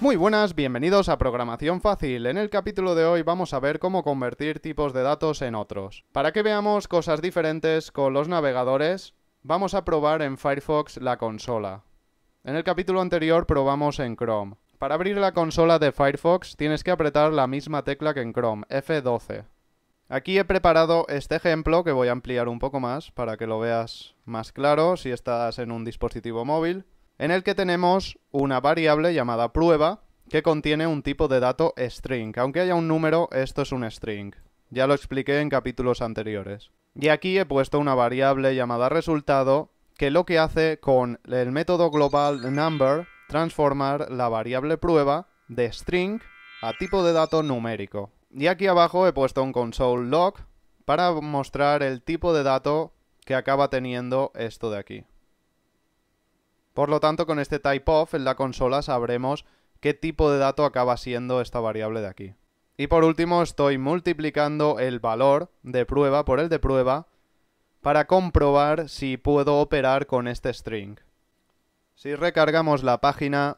Muy buenas, bienvenidos a Programación Fácil. En el capítulo de hoy vamos a ver cómo convertir tipos de datos en otros. Para que veamos cosas diferentes con los navegadores, vamos a probar en Firefox la consola. En el capítulo anterior probamos en Chrome. Para abrir la consola de Firefox tienes que apretar la misma tecla que en Chrome, F12. Aquí he preparado este ejemplo que voy a ampliar un poco más para que lo veas más claro si estás en un dispositivo móvil, en el que tenemos una variable llamada prueba que contiene un tipo de dato string. Aunque haya un número, esto es un string. Ya lo expliqué en capítulos anteriores. Y aquí he puesto una variable llamada resultado que lo que hace con el método global number transformar la variable prueba de string a tipo de dato numérico. Y aquí abajo he puesto un console log para mostrar el tipo de dato que acaba teniendo esto de aquí. Por lo tanto, con este typeof en la consola sabremos qué tipo de dato acaba siendo esta variable de aquí. Y por último, estoy multiplicando el valor de prueba por el de prueba para comprobar si puedo operar con este string. Si recargamos la página,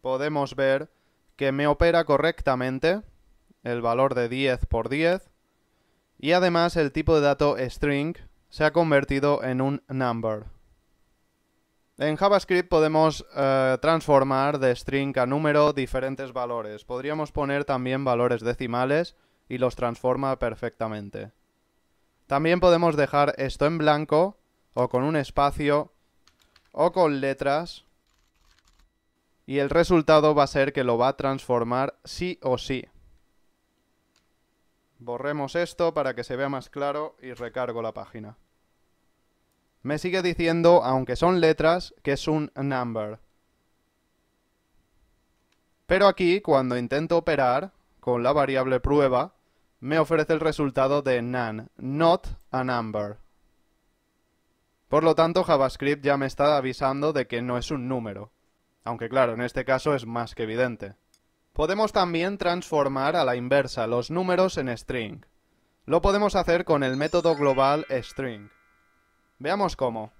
podemos ver que me opera correctamente el valor de 10 por 10 y además el tipo de dato string se ha convertido en un number. En JavaScript podemos eh, transformar de string a número diferentes valores. Podríamos poner también valores decimales y los transforma perfectamente. También podemos dejar esto en blanco o con un espacio o con letras. Y el resultado va a ser que lo va a transformar sí o sí. Borremos esto para que se vea más claro y recargo la página. Me sigue diciendo, aunque son letras, que es un number. Pero aquí, cuando intento operar con la variable prueba, me ofrece el resultado de none, not a number. Por lo tanto, JavaScript ya me está avisando de que no es un número. Aunque claro, en este caso es más que evidente. Podemos también transformar a la inversa los números en string. Lo podemos hacer con el método global string. Veamos cómo.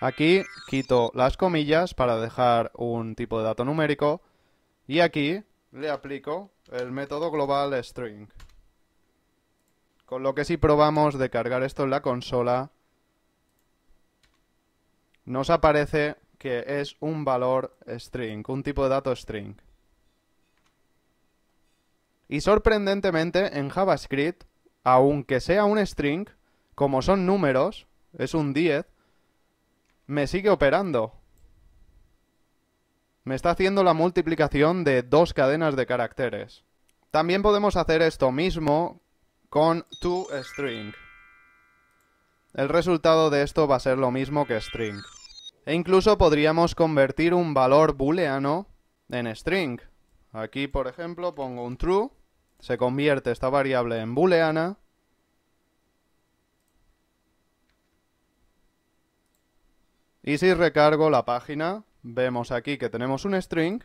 Aquí quito las comillas para dejar un tipo de dato numérico y aquí le aplico el método global string. Con lo que si probamos de cargar esto en la consola, nos aparece que es un valor string, un tipo de dato string. Y sorprendentemente en JavaScript, aunque sea un string, como son números, es un 10, me sigue operando. Me está haciendo la multiplicación de dos cadenas de caracteres. También podemos hacer esto mismo con toString. string el resultado de esto va a ser lo mismo que string. E incluso podríamos convertir un valor booleano en string. Aquí, por ejemplo, pongo un true, se convierte esta variable en booleana, Y si recargo la página, vemos aquí que tenemos un string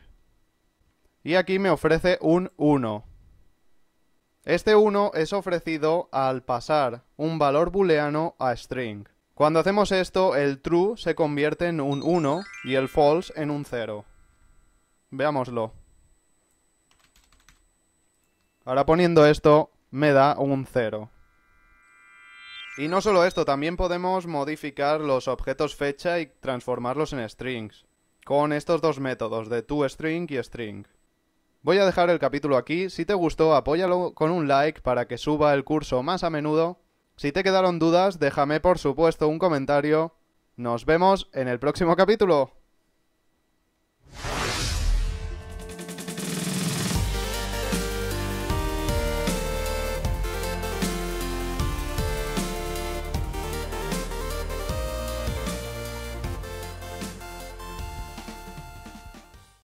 y aquí me ofrece un 1. Este 1 es ofrecido al pasar un valor booleano a string. Cuando hacemos esto, el true se convierte en un 1 y el false en un 0. Veámoslo. Ahora poniendo esto, me da un 0. Y no solo esto, también podemos modificar los objetos fecha y transformarlos en strings, con estos dos métodos de toString y string. Voy a dejar el capítulo aquí, si te gustó apóyalo con un like para que suba el curso más a menudo. Si te quedaron dudas, déjame por supuesto un comentario. Nos vemos en el próximo capítulo.